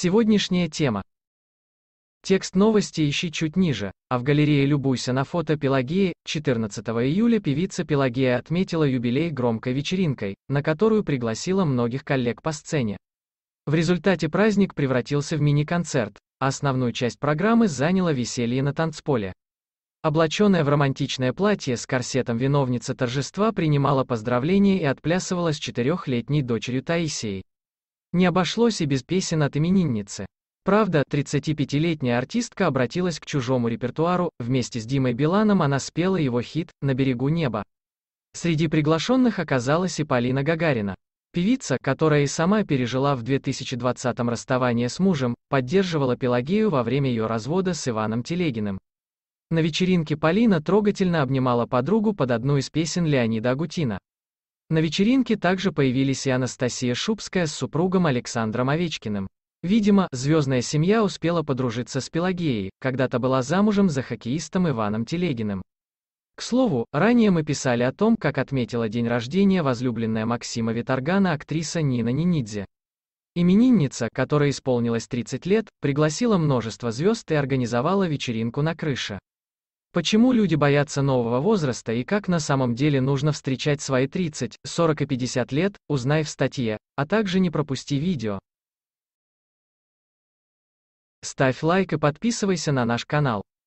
Сегодняшняя тема. Текст новости ищи чуть ниже, а в галерее «Любуйся на фото Пелагеи» 14 июля певица Пелагея отметила юбилей громкой вечеринкой, на которую пригласила многих коллег по сцене. В результате праздник превратился в мини-концерт, а основную часть программы заняло веселье на танцполе. Облаченная в романтичное платье с корсетом виновница торжества принимала поздравления и отплясывала с четырехлетней дочерью Таисией. Не обошлось и без песен от именинницы. Правда, 35-летняя артистка обратилась к чужому репертуару, вместе с Димой Биланом она спела его хит «На берегу неба». Среди приглашенных оказалась и Полина Гагарина. Певица, которая и сама пережила в 2020-м расставание с мужем, поддерживала Пелагею во время ее развода с Иваном Телегиным. На вечеринке Полина трогательно обнимала подругу под одну из песен Леонида Агутина. На вечеринке также появились и Анастасия Шубская с супругом Александром Овечкиным. Видимо, звездная семья успела подружиться с Пелагеей, когда-то была замужем за хоккеистом Иваном Телегиным. К слову, ранее мы писали о том, как отметила день рождения возлюбленная Максима Виторгана актриса Нина Нинидзе. Именинница, которая исполнилась 30 лет, пригласила множество звезд и организовала вечеринку на крыше. Почему люди боятся нового возраста и как на самом деле нужно встречать свои 30, 40 и 50 лет, узнай в статье, а также не пропусти видео. Ставь лайк и подписывайся на наш канал.